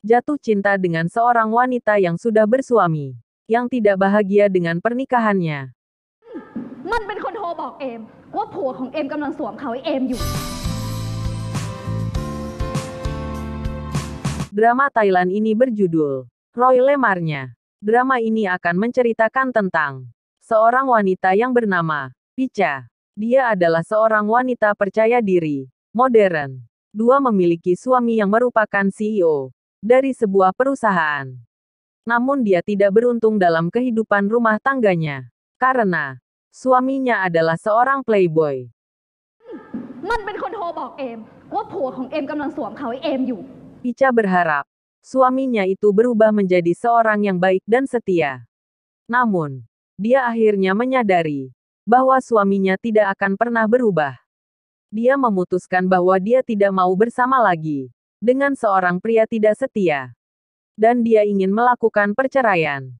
jatuh cinta dengan seorang wanita yang sudah bersuami, yang tidak bahagia dengan pernikahannya. Drama Thailand ini berjudul Roy Lemarnya. Drama ini akan menceritakan tentang seorang wanita yang bernama Picha. Dia adalah seorang wanita percaya diri, modern. Dua memiliki suami yang merupakan CEO, dari sebuah perusahaan. Namun dia tidak beruntung dalam kehidupan rumah tangganya. Karena suaminya adalah seorang playboy. Ica berharap suaminya itu berubah menjadi seorang yang baik dan setia. Namun, dia akhirnya menyadari bahwa suaminya tidak akan pernah berubah. Dia memutuskan bahwa dia tidak mau bersama lagi dengan seorang pria tidak setia. Dan dia ingin melakukan perceraian.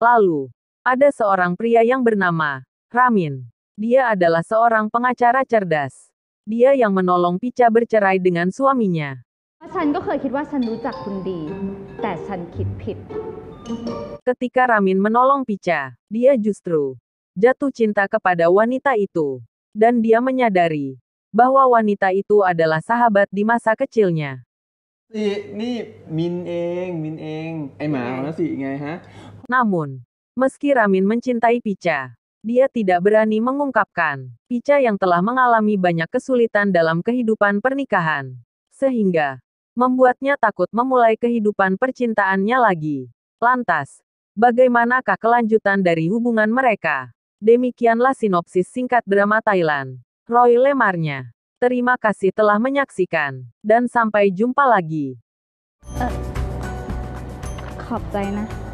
Lalu, ada seorang pria yang bernama Ramin. Dia adalah seorang pengacara cerdas. Dia yang menolong Picha bercerai dengan suaminya. Ketika Ramin menolong Picha, dia justru jatuh cinta kepada wanita itu. Dan dia menyadari bahwa wanita itu adalah sahabat di masa kecilnya. Ini Min Min Eng, Eng, eh, Namun, meski Ramin mencintai Picha, dia tidak berani mengungkapkan Picha yang telah mengalami banyak kesulitan dalam kehidupan pernikahan. Sehingga, membuatnya takut memulai kehidupan percintaannya lagi. Lantas, bagaimanakah kelanjutan dari hubungan mereka? Demikianlah sinopsis singkat drama Thailand. Roy Lemarnya. Terima kasih telah menyaksikan, dan sampai jumpa lagi. Uh,